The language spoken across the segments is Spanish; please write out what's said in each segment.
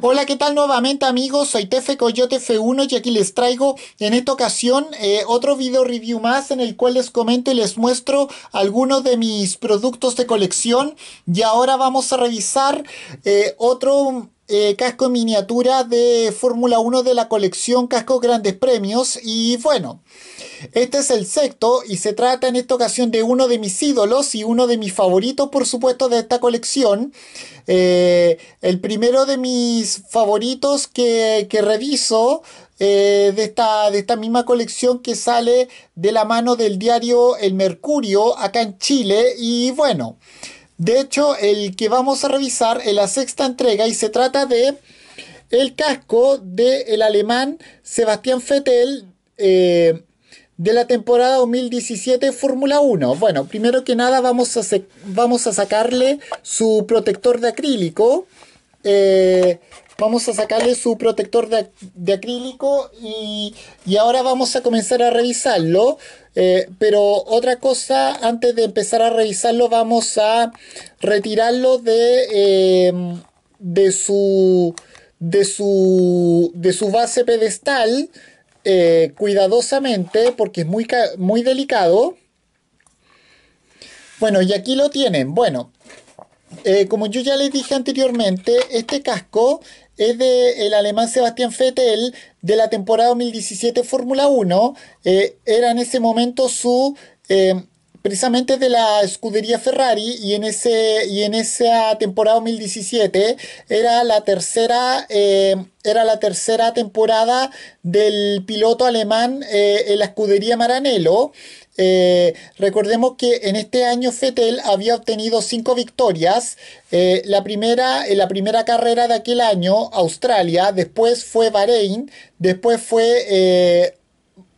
Hola, ¿qué tal nuevamente amigos? Soy Tefe Coyote F1 y aquí les traigo en esta ocasión eh, otro video review más en el cual les comento y les muestro algunos de mis productos de colección y ahora vamos a revisar eh, otro eh, casco en miniatura de Fórmula 1 de la colección casco Grandes Premios y bueno... Este es el sexto y se trata en esta ocasión de uno de mis ídolos y uno de mis favoritos, por supuesto, de esta colección. Eh, el primero de mis favoritos que, que reviso eh, de, esta, de esta misma colección que sale de la mano del diario El Mercurio acá en Chile. Y bueno, de hecho, el que vamos a revisar es la sexta entrega y se trata de el casco del alemán Sebastián Fettel eh, de la temporada 2017 Fórmula 1. Bueno, primero que nada vamos a, vamos a sacarle su protector de acrílico. Eh, vamos a sacarle su protector de, acrílico y, y, ahora vamos a comenzar a revisarlo. Eh, pero otra cosa, antes de empezar a revisarlo, vamos a retirarlo de, em, de, su, de, su, de su base pedestal. Eh, cuidadosamente porque es muy, muy delicado. Bueno, y aquí lo tienen. Bueno, eh, como yo ya les dije anteriormente, este casco es del el alemán Sebastián Vettel de la temporada 2017 Fórmula 1. Eh, era en ese momento su precisamente de la escudería Ferrari y en, ese, y en esa temporada 2017 era la tercera, eh, era la tercera temporada del piloto alemán eh, en la escudería Maranello. Eh, recordemos que en este año Fettel había obtenido cinco victorias. la primera, en la primera carrera de aquel año, Australia, después fue Bahrein, después fue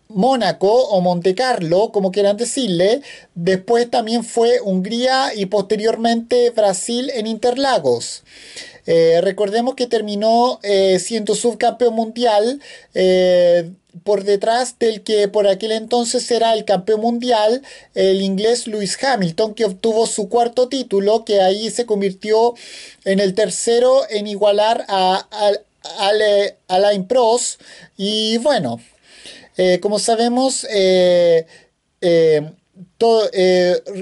Mónaco o Monte Carlo, como quieran decirle. Después también fue Hungría y posteriormente Brasil en Interlagos. Eh, recordemos que terminó eh, siendo subcampeón mundial eh, por detrás del que por aquel entonces era el campeón mundial, el inglés Lewis Hamilton, que obtuvo su cuarto título, que ahí se convirtió en el tercero en igualar a, a Alain Prost. Y bueno, eh, como sabemos, eh, eh, todo,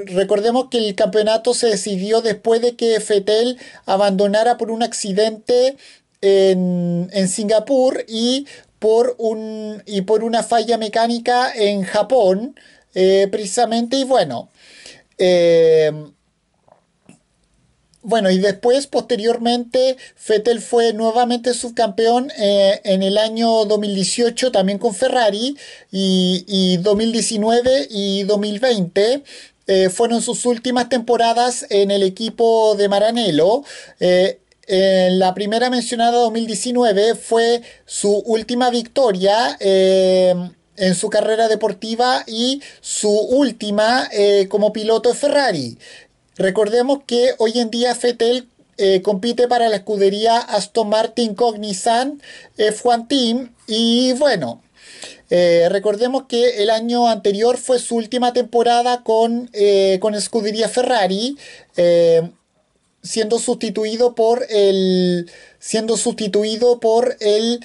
recordemos que el campeonato se decidió después de que Fetel abandonara por un accidente en, Singapur y por, un, y por una falla mecánica en Japón, precisamente. Y bueno, bueno, y después, posteriormente, Fettel fue nuevamente subcampeón eh, en el año 2018, también con Ferrari, y, 2019 y 2020. Eh, fueron sus últimas temporadas en el equipo de Maranello. Eh, la primera mencionada 2019 fue su última victoria en su carrera deportiva y su última como piloto de Ferrari. Recordemos que hoy en día Fetel eh, compite para la escudería Aston Martin Cognizant eh, F1 Team y bueno, eh, recordemos que el año anterior fue su última temporada con, con escudería Ferrari, siendo sustituido por el. siendo sustituido por el.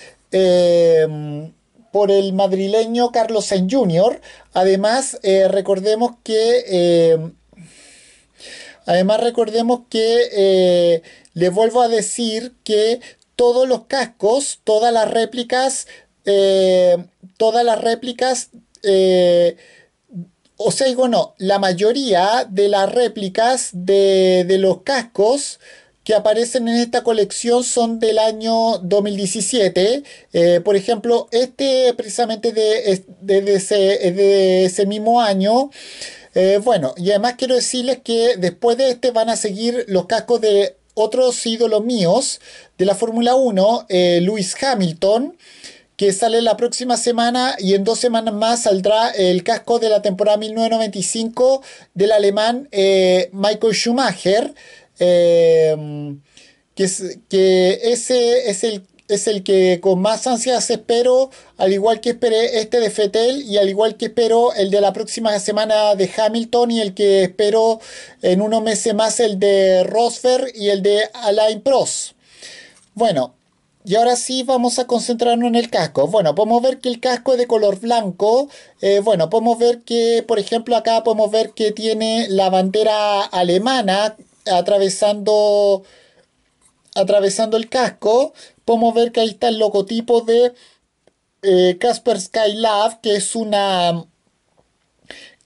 por el madrileño Carlos Sainz Jr. Además, recordemos que Además, recordemos que eh, les vuelvo a decir que todos los cascos, todas las réplicas, eh, todas las réplicas, eh, o sea, digo no, la mayoría de las réplicas de, los cascos que aparecen en esta colección son del año 2017. por ejemplo, este precisamente ese, de ese mismo año eh, bueno, y además quiero decirles que después de este van a seguir los cascos de otros ídolos míos de la Fórmula 1, eh, Lewis Hamilton, que sale la próxima semana y en dos semanas más saldrá el casco de la temporada 1995 del alemán eh, Michael Schumacher, que, que ese es el es el que con más ansias espero, al igual que esperé este de Fettel y al igual que espero el de la próxima semana de Hamilton y el que espero en unos meses más el de Rosfer y el de Alain Prost. Bueno, y ahora sí vamos a concentrarnos en el casco. Bueno, podemos ver que el casco es de color blanco. Eh, bueno, podemos ver que, por ejemplo, acá podemos ver que tiene la bandera alemana atravesando, atravesando el casco podemos ver que ahí está el logotipo de eh, Casper Skylab, que es una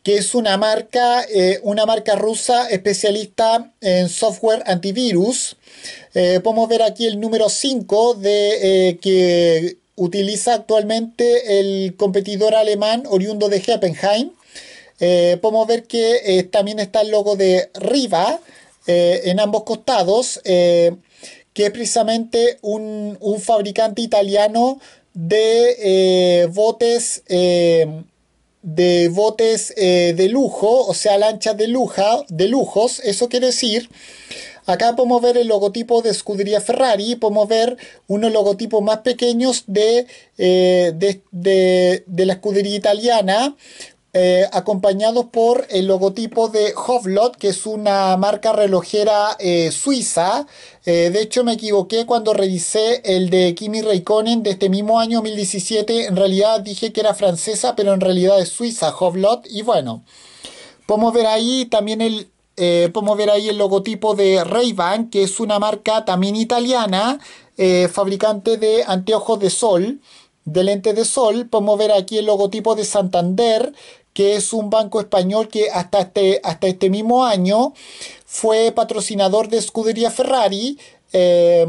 es una marca, eh, una marca rusa especialista en software antivirus. Eh, podemos ver aquí el número 5 que utiliza actualmente el competidor alemán oriundo de Heppenheim. podemos ver que también está el logo de Riva en ambos costados que es precisamente un, fabricante italiano de eh, botes eh, de botes eh, de lujo, o sea, lanchas de luja, de lujos. Eso quiere decir, acá podemos ver el logotipo de escudería Ferrari, podemos ver unos logotipos más pequeños de, de, de la escudería italiana, eh, acompañados por el logotipo de Hovlot... que es una marca relojera eh, suiza. Eh, de hecho, me equivoqué cuando revisé el de Kimi Raikkonen de este mismo año 2017. En realidad dije que era francesa, pero en realidad es suiza, Hovlot, Y bueno, podemos ver ahí también el, podemos ver ahí el logotipo de Ray-Ban, que es una marca también italiana, fabricante de anteojos de sol, de lentes de sol. Podemos ver aquí el logotipo de Santander, que es un banco español que hasta este, hasta este mismo año fue patrocinador de escudería Ferrari eh,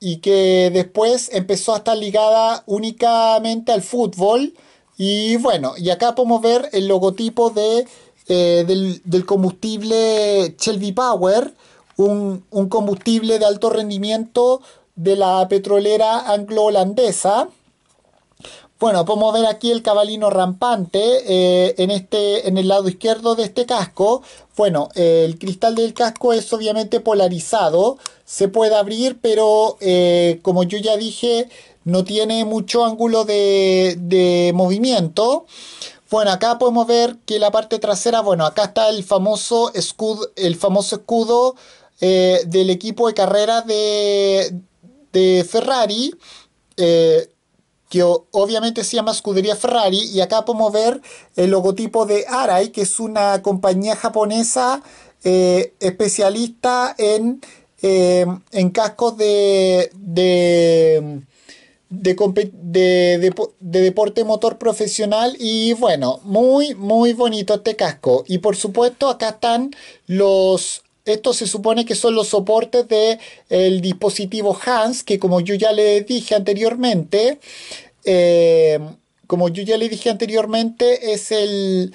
y que después empezó a estar ligada únicamente al fútbol. Y bueno, y acá podemos ver el logotipo de, eh, del, combustible Shelby Power, un, un combustible de alto rendimiento de la petrolera anglo-holandesa bueno, podemos ver aquí el cabalino rampante eh, en, este, en el lado izquierdo de este casco. Bueno, eh, el cristal del casco es obviamente polarizado, se puede abrir, pero eh, como yo ya dije, no tiene mucho ángulo de, movimiento. Bueno, acá podemos ver que la parte trasera, bueno, acá está el famoso escudo, el famoso escudo del equipo de carrera de, Ferrari que obviamente se llama Scuderia Ferrari, y acá podemos ver el logotipo de Arai, que es una compañía japonesa eh, especialista en, eh, en cascos de, de, de deporte motor profesional. Y bueno, muy, muy bonito este casco. Y por supuesto, acá están los esto se supone que son los soportes del el dispositivo Hans, que como yo ya le dije anteriormente, eh, como yo ya le dije anteriormente, es el,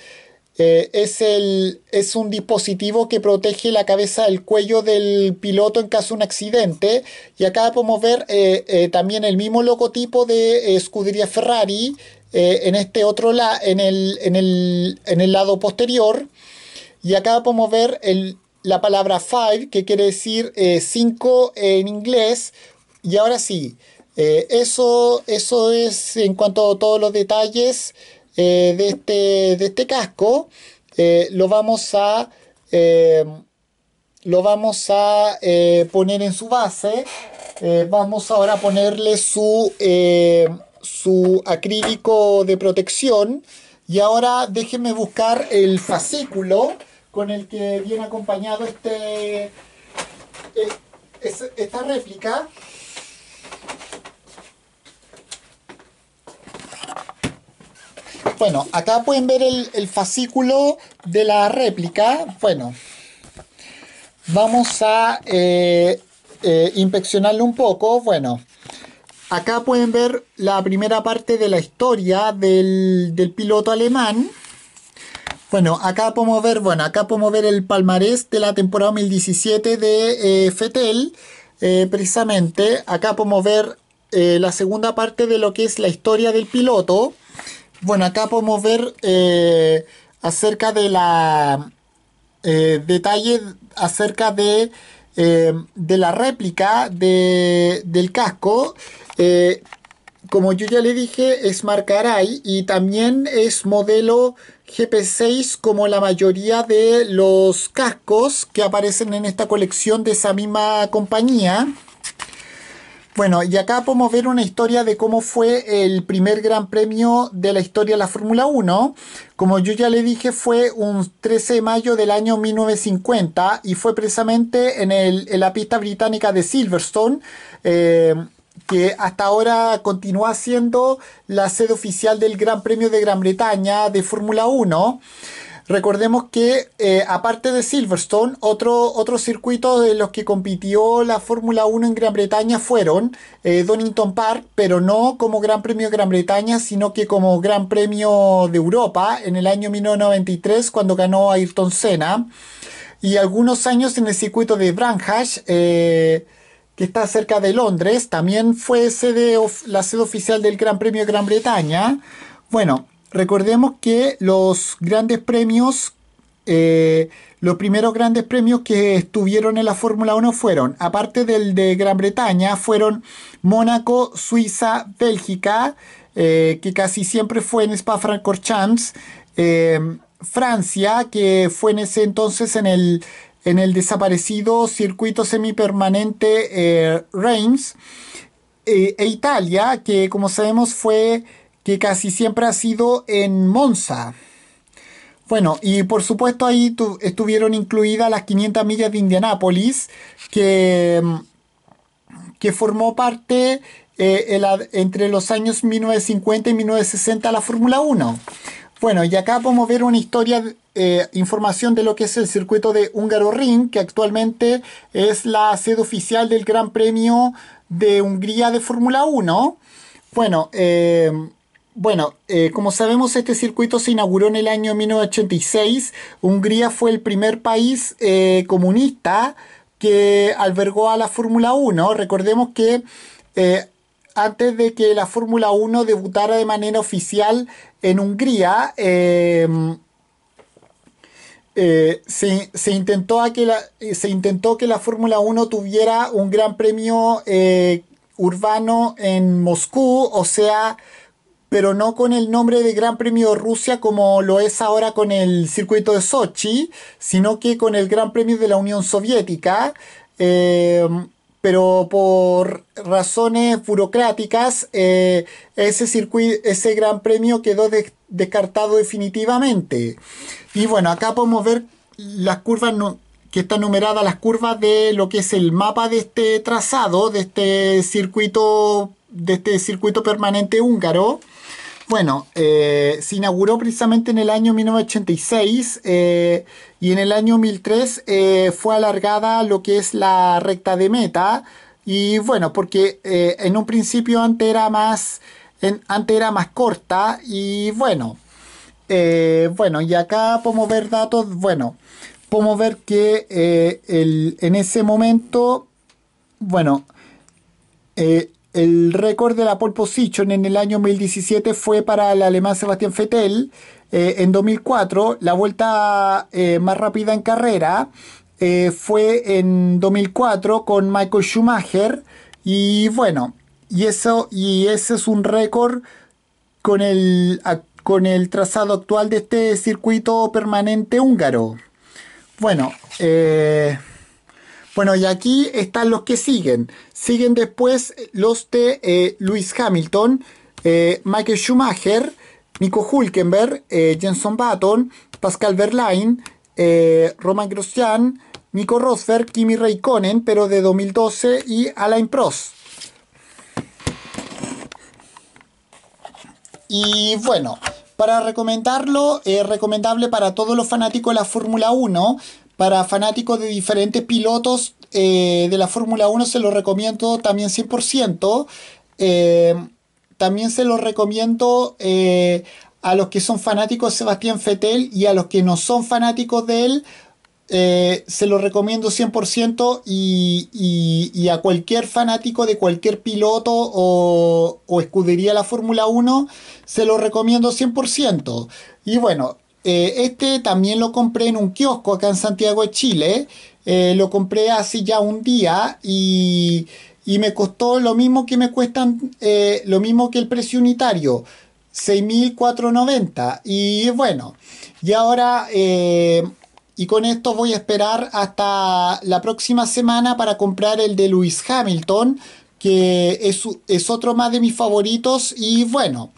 eh, es, el, es, un dispositivo que protege la cabeza del cuello del piloto en caso de un accidente. Y acá podemos ver eh, también el mismo logotipo de Scuderia Ferrari en este otro lado, en el, en, el, en el lado posterior. Y acá podemos ver el, la palabra five, que quiere decir 5 eh, en inglés. Y ahora sí, eh, eso, eso es en cuanto a todos los detalles eh, de, este, de, este, casco. lo vamos a, lo vamos a poner en su base. vamos ahora a ponerle su, su acrílico de protección. Y ahora déjenme buscar el fascículo con el que viene acompañado este, eh, esta réplica. Bueno, acá pueden ver el, fascículo de la réplica. Bueno, vamos a eh, eh, inspeccionarlo un poco. Bueno, acá pueden ver la primera parte de la historia del, del piloto alemán. Bueno, acá podemos ver, bueno, acá podemos ver el palmarés de la temporada 2017 de eh, Fetel. Eh, precisamente, acá podemos ver eh, la segunda parte de lo que es la historia del piloto. Bueno, acá podemos ver acerca de la detalle acerca de, la réplica del casco como yo ya le dije, es Marcaray y también es modelo GP6 como la mayoría de los cascos que aparecen en esta colección de esa misma compañía. Bueno, y acá podemos ver una historia de cómo fue el primer gran premio de la historia de la Fórmula 1. Como yo ya le dije, fue un 13 de mayo del año 1950 y fue precisamente en, la pista británica de Silverstone. Eh, que hasta ahora continúa siendo la sede oficial del Gran Premio de Gran Bretaña de Fórmula 1. Recordemos que eh, aparte de Silverstone, otro, otro circuito de los que compitió la Fórmula 1 en Gran Bretaña fueron eh, Donington Park, pero no como Gran Premio de Gran Bretaña, sino que como Gran Premio de Europa en el año 1993 cuando ganó Ayrton Senna. Y algunos años en el circuito de Branhash. Eh, que está cerca de Londres, también fue sede la sede oficial del Gran Premio de Gran Bretaña. Bueno, recordemos que los grandes premios, eh, los primeros grandes premios que estuvieron en la Fórmula 1 fueron, aparte del de Gran Bretaña, fueron Mónaco, Suiza, Bélgica, eh, que casi siempre fue en Spa-Francorchamps, eh, Francia, que fue en ese entonces en el en el desaparecido circuito semipermanente eh, Reims eh, e Italia, que como sabemos fue que casi siempre ha sido en Monza. Bueno, y por supuesto ahí estuvieron incluidas las 500 millas de Indianápolis, que, que formó parte eh, entre los años 1950 y 1960 la Fórmula 1. Bueno, y acá podemos ver una historia eh, información de lo que es el circuito de Húngaro Ring, que actualmente es la sede oficial del Gran Premio de Hungría de Fórmula 1. Bueno, eh, bueno eh, como sabemos, este circuito se inauguró en el año 1986. Hungría fue el primer país comunista que albergó a la Fórmula 1. Recordemos que antes de que la Fórmula 1 debutara de manera oficial en Hungría, eh, se, intentó que la, eh, se intentó que la Fórmula 1 tuviera un gran premio eh, urbano en Moscú, o sea, pero no con el nombre de Gran Premio Rusia como lo es ahora con el circuito de Sochi, sino que con el Gran Premio de la Unión Soviética pero por razones burocráticas eh, ese, circuito, ese gran premio quedó descartado definitivamente. Y bueno, acá podemos ver las curvas que están numeradas, las curvas de lo que es el mapa de este trazado, de este circuito, de este circuito permanente húngaro. Bueno, eh, se inauguró precisamente en el año 1986 eh, y en el año 2003 eh, fue alargada lo que es la recta de meta. Y bueno, porque en un principio antes era más, antes era más corta y bueno, bueno, y acá podemos ver datos, bueno, podemos ver que en ese momento, bueno, el récord de la pole position en el año 2017 fue para el alemán Sebastián Vettel. Eh, en 2004, la vuelta eh, más rápida en carrera eh, fue en 2004 con Michael Schumacher. Y bueno, y, eso, y ese es un récord con el, con el trazado actual de este circuito permanente húngaro. Bueno, bueno, y aquí están los que siguen. Siguen después los de eh, Lewis Hamilton, eh, Michael Schumacher, Nico Hulkenberg, eh, Jenson Button, Pascal Verlaine, eh, Roman Grosjean, Nico Rosberg, Kimi Raikkonen, pero de 2012, y Alain Prost. Y bueno, para recomendarlo, es recomendable para todos los fanáticos de la Fórmula 1, para fanáticos de diferentes pilotos eh, de la Fórmula 1 se lo recomiendo también 100%. Eh, también se lo recomiendo eh, a los que son fanáticos de Sebastián Fettel y a los que no son fanáticos de él. se lo recomiendo 100% y, a cualquier fanático de cualquier piloto o, o escudería de la Fórmula 1 se lo recomiendo 100%. Y bueno, eh, este también lo compré en un kiosco acá en Santiago de Chile. Eh, lo compré hace ya un día y, me costó lo mismo que me cuestan, eh, lo mismo que el precio unitario, 6.490. Y bueno, y ahora... Y con esto voy a esperar hasta la próxima semana para comprar el de Lewis Hamilton, que es, es otro más de mis favoritos. Y bueno,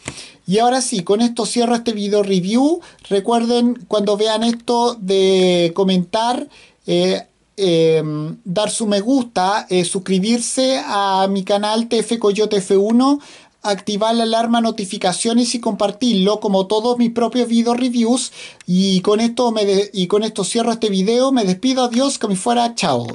y ahora sí, con esto cierro este video review. Recuerden cuando vean esto de comentar, eh, em, dar su me gusta, eh, suscribirse a mi canal TF Coyote F1, activar la alarma notificaciones y compartirlo como todos mis propios video reviews. Y con esto, me y con esto cierro este video, me despido, adiós, que me fuera, chao.